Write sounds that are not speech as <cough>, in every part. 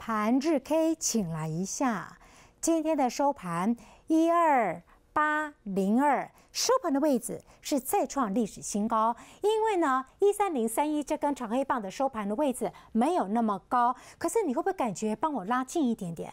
盘日 K，请来一下今天的收盘一二八零二，收盘的位置是再创历史新高。因为呢，一三零三一这根长黑棒的收盘的位置没有那么高，可是你会不会感觉帮我拉近一点点？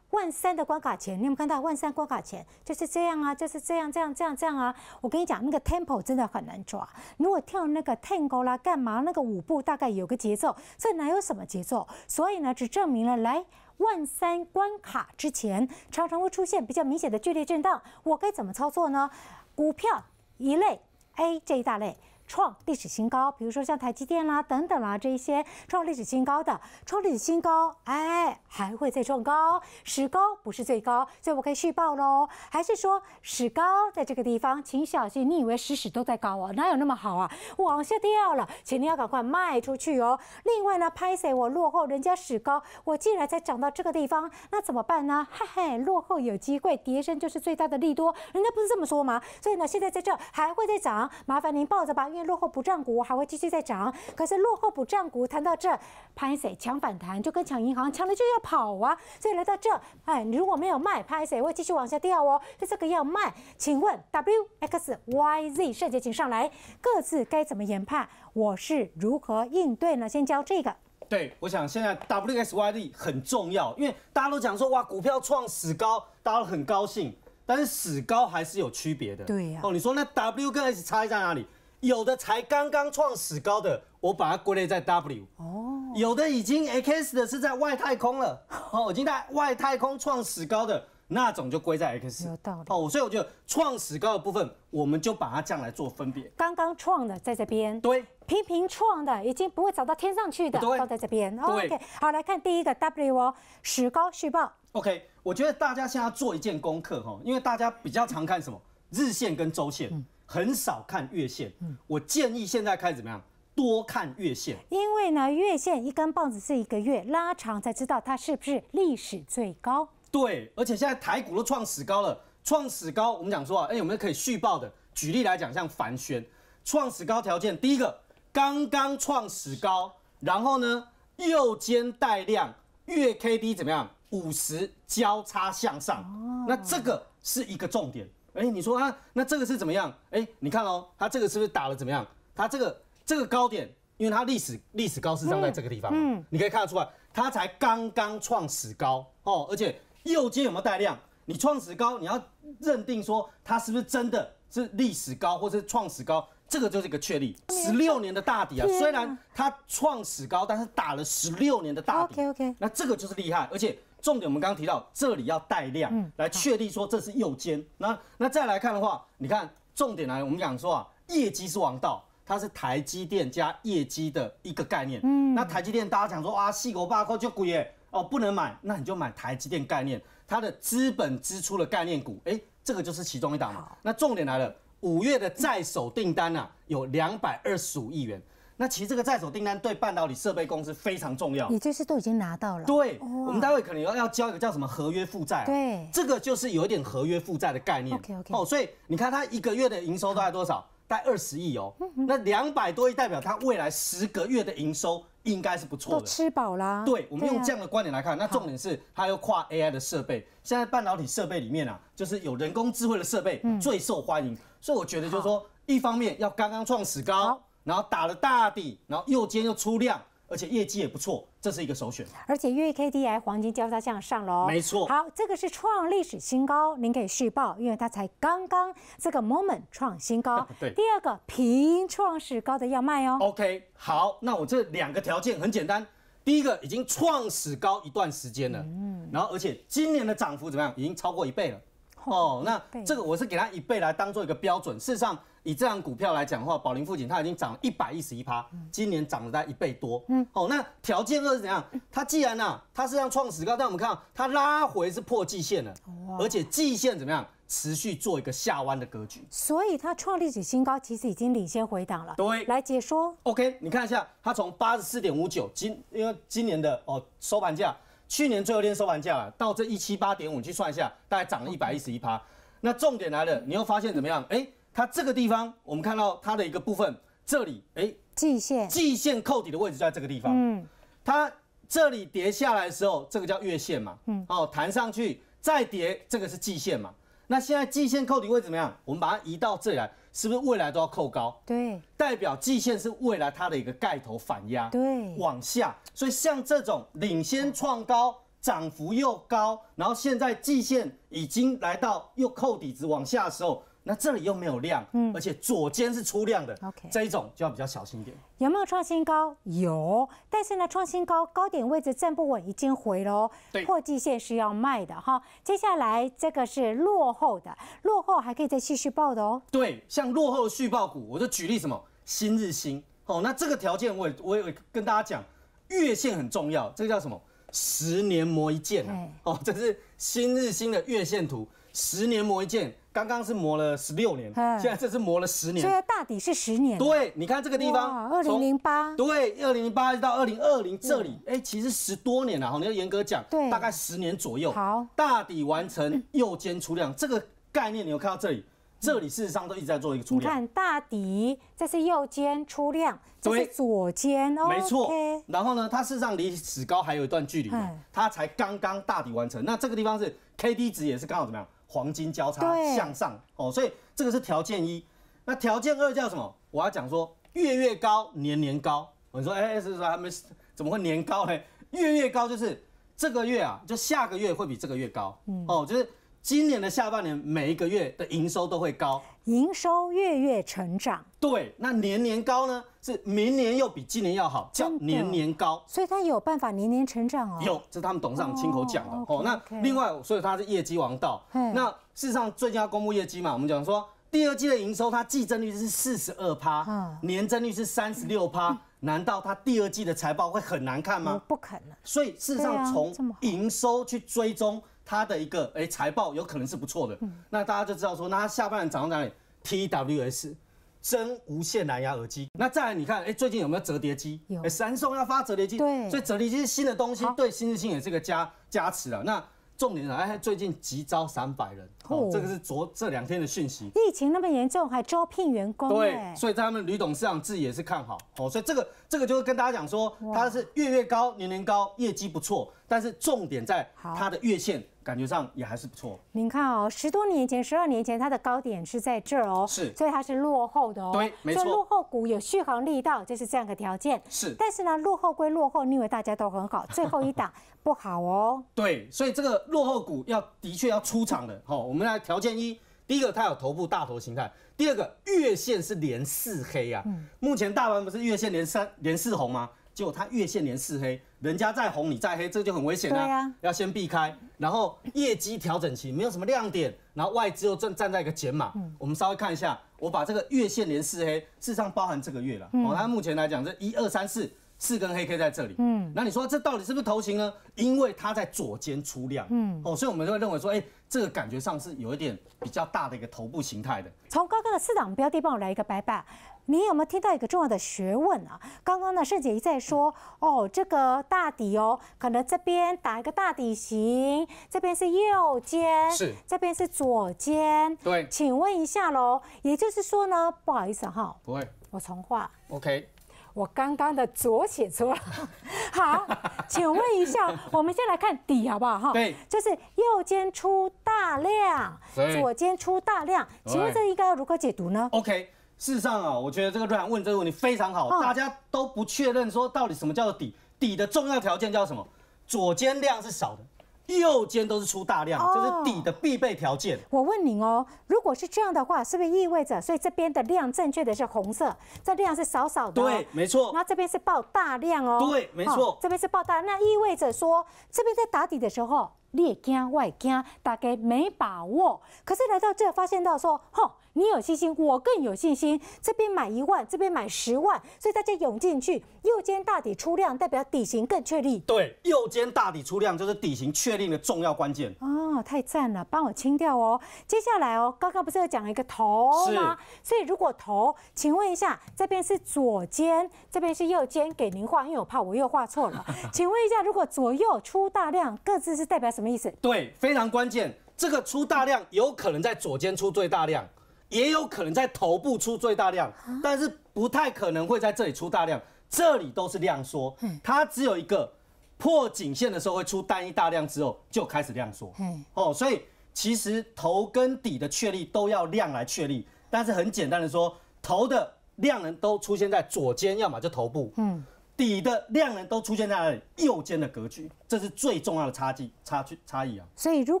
万三的关卡前，你有没看到万三关卡前就是这样啊？就是这样，这样，这样，这样啊！我跟你讲，那个 tempo 真的很难抓。如果跳那个 t a n g o 啦，干嘛？那个舞步大概有个节奏，这哪有什么节奏？所以呢，只证明了来万三关卡之前，常常会出现比较明显的剧烈震荡。我该怎么操作呢？股票一类 A 这一大类。创历史新高，比如说像台积电啦等等啦这一些创历史新高。的创历史新高，哎，还会再创高，史高不是最高，所以我可以续报喽。还是说史高在这个地方，请小心，你以为史史都在高啊？哪有那么好啊？往下掉了，请您要赶快卖出去哦。另外呢拍谁我落后人家史高，我竟然才涨到这个地方，那怎么办呢？嘿嘿，落后有机会，跌升就是最大的利多，人家不是这么说吗？所以呢，现在在这还会再涨，麻烦您抱着吧，因为。落后补涨股还会继续再涨，可是落后补涨股谈到这拍 a 抢反弹就跟抢银行，抢了就要跑啊。所以来到这，哎，如果没有卖拍 a 会继续往下掉哦。那这个要卖，请问 W X Y Z 谢姐请上来，各自该怎么研判？我是如何应对呢？先教这个。对，我想现在 W X Y Z 很重要，因为大家都讲说哇，股票创史高，大家都很高兴，但是史高还是有区别的。对呀。哦，你说那 W 跟 S 差异在哪里？有的才刚刚创史高的，我把它归类在 W。哦。有的已经 X 的是在外太空了，哦，已经在外太空创史高的那种就归在 X。有道理。哦，所以我觉得创史高的部分，我们就把它这样来做分别。刚刚创的在这边。对。频频创的，已经不会找到天上去的，都在这边。OK，好，来看第一个 W，哦，史高续报。OK，我觉得大家现在做一件功课哈，因为大家比较常看什么日线跟周线。很少看月线，我建议现在开始怎么样？多看月线，因为呢，月线一根棒子是一个月，拉长才知道它是不是历史最高。对，而且现在台股都创史高了，创史高，我们讲说，哎，有没有可以续报的？举例来讲，像凡轩创史高条件，第一个刚刚创史高，然后呢，右肩带量月 K D 怎么样？五十交叉向上，那这个是一个重点。哎，你说啊，那这个是怎么样？哎，你看哦，它这个是不是打了怎么样？它这个这个高点，因为它历史历史高是站在这个地方，嗯，你可以看得出来，它才刚刚创史高哦，而且右肩有没有带量？你创史高，你要认定说它是不是真的，是历史高或是创史高，这个就是一个确立。十六年的大底啊，虽然它创史高，但是打了十六年的大底，OK OK，那这个就是厉害，而且。重点我们刚刚提到，这里要带量来确定说这是右肩。那那再来看的话，你看重点来，我们讲说啊，业绩是王道，它是台积电加业绩的一个概念。嗯，那台积电大家讲说啊，细狗八狗就贵耶，哦不能买，那你就买台积电概念，它的资本支出的概念股，哎，这个就是其中一档嘛。那重点来了，五月的在手订单呐有两百二十五亿元。那其实这个在手订单对半导体设备公司非常重要，也就是都已经拿到了。对，我们待会可能要要交一个叫什么合约负债。对，这个就是有一点合约负债的概念。OK OK。哦，所以你看它一个月的营收大概多少？带二十亿哦。那两百多亿代表它未来十个月的营收应该是不错的。吃饱啦。对，我们用这样的观点来看，那重点是它有跨 AI 的设备。现在半导体设备里面啊，就是有人工智慧的设备最受欢迎，所以我觉得就是说，一方面要刚刚创史高。然后打了大底，然后右肩又出量，而且业绩也不错，这是一个首选。而且月 K D I 黄金交叉向上喽，没错。好，这个是创历史新高，您可以续报，因为它才刚刚这个 moment 创新高。<laughs> 对。第二个平创史高的要卖哦。OK，好，那我这两个条件很简单，第一个已经创史高一段时间了，嗯，然后而且今年的涨幅怎么样？已经超过一倍了。哦，那这个我是给它一倍来当做一个标准。事实上。以这档股票来讲的话，宝林富锦它已经涨了一百一十一趴，今年涨了大概一倍多。嗯，哦，那条件二是怎样？它既然啊，它是让创史高，但我们看它拉回是破季线了，而且季线怎么样，持续做一个下弯的格局。所以它创历史新高，其实已经领先回档了。对，来解说。OK，你看一下，它从八十四点五九，今因为今年的哦收盘价，去年最后天收盘价到这一七八点五，去算一下，大概涨了一百一十一趴。那重点来了，你又发现怎么样？哎。它这个地方，我们看到它的一个部分，这里，哎，季线，季线扣底的位置就在这个地方。嗯，它这里跌下来时候，这个叫月线嘛。嗯，哦，弹上去再跌，这个是季线嘛。那现在季线扣底会怎么样？我们把它移到这里来，是不是未来都要扣高？对，代表季线是未来它的一个盖头反压。对，往下。所以像这种领先创高，涨幅又高，然后现在季线已经来到又扣底子往下的时候。那这里又没有量，嗯，而且左肩是出量的，OK，这一种就要比较小心点。有没有创新高？有，但是呢，创新高高点位置站不稳，已经回了。对，破季线是要卖的哈。接下来这个是落后的，落后还可以再继续报的哦。对，像落后续报股，我就举例什么新日新哦，那这个条件我我也跟大家讲，月线很重要，这个叫什么？十年磨一剑啊。哦，这是新日新的月线图，十年磨一剑。刚刚是磨了十六年，现在这是磨了十年，所以大底是十年。对，你看这个地方，二零零八，对，二零零八到二零二零这里，哎，其实十多年了哈。你要严格讲，对，大概十年左右，好，大底完成右肩出量这个概念，你有看到这里？这里事实上都一直在做一个出量。你看大底，这是右肩出量，这是左肩哦。没错。然后呢，它事实上离趾高还有一段距离，它才刚刚大底完成。那这个地方是 KD 值也是刚好怎么样？黄金交叉向上哦，所以这个是条件一。那条件二叫什么？我要讲说月月高年年高。我说哎，是说他们怎么会年高呢？月月高就是这个月啊，就下个月会比这个月高哦，就是。今年的下半年每一个月的营收都会高，营收月月成长。对，那年年高呢？是明年又比今年要好，叫年年高。所以他有办法年年成长哦。有，这是他们董事长亲口讲的哦。那另外，所以他是业绩王道。那事实上最近要公布业绩嘛？我们讲说第二季的营收，它季增率是四十二趴，年增率是三十六趴。难道他第二季的财报会很难看吗？不可能。所以事实上从营收去追踪。它的一个哎财报有可能是不错的，那大家就知道说，那它下半年涨到哪里？TWS，真无线蓝牙耳机。那再来你看，哎最近有没有折叠机？有，三送要发折叠机。对，所以折叠机是新的东西，对新日新也是个加加持了。那重点是，哎最近急招三百人，哦，这个是昨这两天的讯息。疫情那么严重，还招聘员工。对，所以在他们吕董事长自己也是看好，哦，所以这个这个就是跟大家讲说，它是月月高、年年高，业绩不错，但是重点在它的月线。感觉上也还是不错。您看哦，十多年前、十二年前，它的高点是在这儿哦，是，所以它是落后的哦。对，没错，落后股有续航力道，就是这样的条件。是，但是呢，落后归落后，因为大家都很好，<laughs> 最后一档不好哦。对，所以这个落后股要的确要出场的。好，我们来条件一，第一个它有头部大头形态，第二个月线是连四黑啊。嗯。目前大盘不是月线连三连四红吗？结果它月线连四黑，人家再红你再黑，这就很危险了。要先避开，然后业绩调整期没有什么亮点，然后外资又正站在一个减码。嗯，我们稍微看一下，我把这个月线连四黑，事实上包含这个月了。哦，它目前来讲这一二三四。四根黑 K 在这里，嗯，那你说这到底是不是头型呢？因为它在左肩出量，嗯，哦，所以我们会认为说，哎，这个感觉上是有一点比较大的一个头部形态的。从刚刚的市档标的，帮我来一个白板，你有没有听到一个重要的学问啊？刚刚呢，盛姐一再说，哦，这个大底哦，可能这边打一个大底型，这边是右肩，是，这边是左肩，对，请问一下喽，也就是说呢，不好意思哈，不会，我重画，OK。我刚刚的左写错了，<laughs> 好，请问一下，我们先来看底好不好？哈，对，就是右肩出大量，左肩出大量，请问这应该要如何解读呢？OK，事实上啊，我觉得这个瑞安问这个问题非常好，大家都不确认说到底什么叫做底，底的重要条件叫什么？左肩量是少的。右肩都是出大量，就是底的必备条件。我问你哦，如果是这样的话，是不是意味着所以这边的量正确的是红色，这量是少少的？对，没错。那这边是爆大量哦，对，没错。这边是爆大，那意味着说这边在打底的时候，惊，肩外肩大概没把握，可是来到这发现到说，吼。你有信心，我更有信心。这边买一万，这边买十万，所以大家涌进去。右肩大底出量，代表底型更确立。对，右肩大底出量就是底型确立的重要关键。哦，太赞了，帮我清掉哦。接下来哦，刚刚不是要讲一个头吗？所以如果头，请问一下，这边是左肩，这边是右肩，给您画，因为我怕我又画错了。<laughs> 请问一下，如果左右出大量，各自是代表什么意思？对，非常关键，这个出大量有可能在左肩出最大量。也有可能在头部出最大量，但是不太可能会在这里出大量，这里都是量缩。嗯，它只有一个破颈线的时候会出单一大量之后就开始量缩。嗯，哦，所以其实头跟底的确立都要量来确立，但是很简单的说，头的量能都出现在左肩，要么就头部。嗯，底的量能都出现在右肩的格局，这是最重要的差距、差距、差异啊。所以如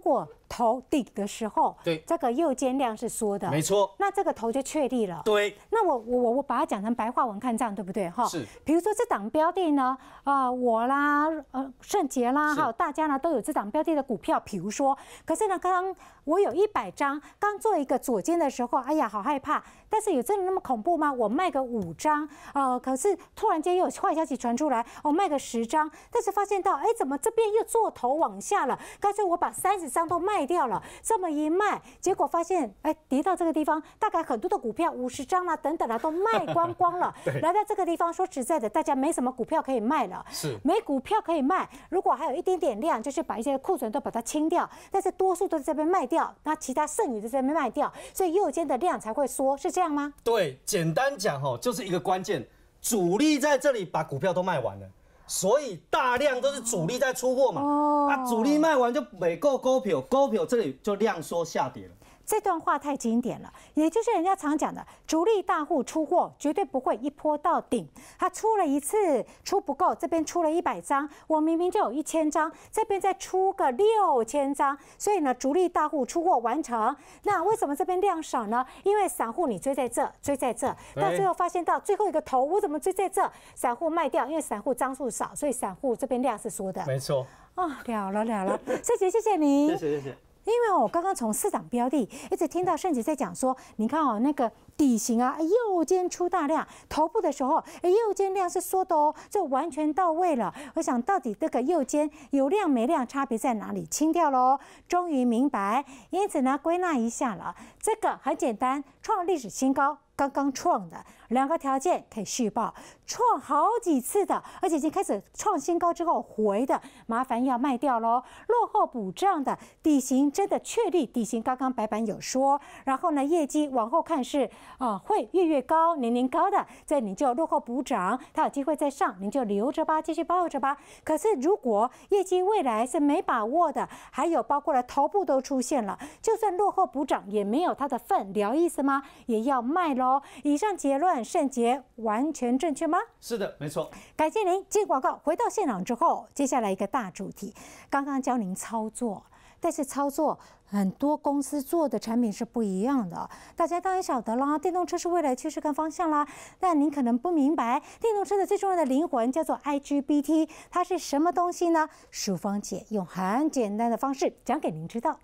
果头顶的时候，对这个右肩量是缩的，没错。那这个头就确立了。对。那我我我把它讲成白话文，看这样对不对哈？是。比如说这档标的呢，啊我啦，呃圣杰啦，还有大家呢都有这档标的的股票。比如说，可是呢，刚刚我有一百张，刚做一个左肩的时候，哎呀好害怕。但是有真的那么恐怖吗？我卖个五张，呃可是突然间又有坏消息传出来，我卖个十张，但是发现到，哎怎么这边又做头往下了？干脆我把三十张都卖。卖掉了，这么一卖，结果发现哎跌到这个地方，大概很多的股票五十张啦等等啦都卖光光了。来 <laughs> 到这个地方，说实在的，大家没什么股票可以卖了，是没股票可以卖。如果还有一点点量，就是把一些库存都把它清掉。但是多数都在这边卖掉，那其他剩余的在边卖掉，所以右肩的量才会缩，是这样吗？对，简单讲哦，就是一个关键，主力在这里把股票都卖完了。所以大量都是主力在出货嘛，啊，主力卖完就每个高票，高票这里就量缩下跌了。这段话太经典了，也就是人家常讲的，主力大户出货绝对不会一波到顶。他出了一次出不够，这边出了一百张，我明明就有一千张，这边再出个六千张，所以呢，主力大户出货完成。那为什么这边量少呢？因为散户你追在这，追在这，到最后发现到最后一个头，我怎么追在这？散户卖掉，因为散户张数少，所以散户这边量是缩的。没错啊，了了了了，谢谢，谢谢您，谢谢谢谢你，谢谢谢谢因为我刚刚从市场标的一直听到盛姐在讲说，你看哦，那个底型啊，右肩出大量，头部的时候右肩量是缩的哦，就完全到位了。我想到底这个右肩有量没量差别在哪里？清掉喽，终于明白。因此呢，归纳一下了，这个很简单，创历史新高，刚刚创的。两个条件可以续报，创好几次的，而且已经开始创新高之后回的，麻烦要卖掉喽。落后补涨的底薪真的确立，底薪刚刚白板有说。然后呢，业绩往后看是啊，会越越高，年年高的，这你就落后补涨，它有机会再上，你就留着吧，继续抱着吧。可是如果业绩未来是没把握的，还有包括了头部都出现了，就算落后补涨也没有它的份，聊意思吗？也要卖喽。以上结论。圣洁，完全正确吗？是的，没错。感谢您接广告。回到现场之后，接下来一个大主题，刚刚教您操作，但是操作很多公司做的产品是不一样的。大家当然晓得啦，电动车是未来趋势跟方向啦。但您可能不明白，电动车的最重要的灵魂叫做 IGBT，它是什么东西呢？淑芳姐用很简单的方式讲给您知道。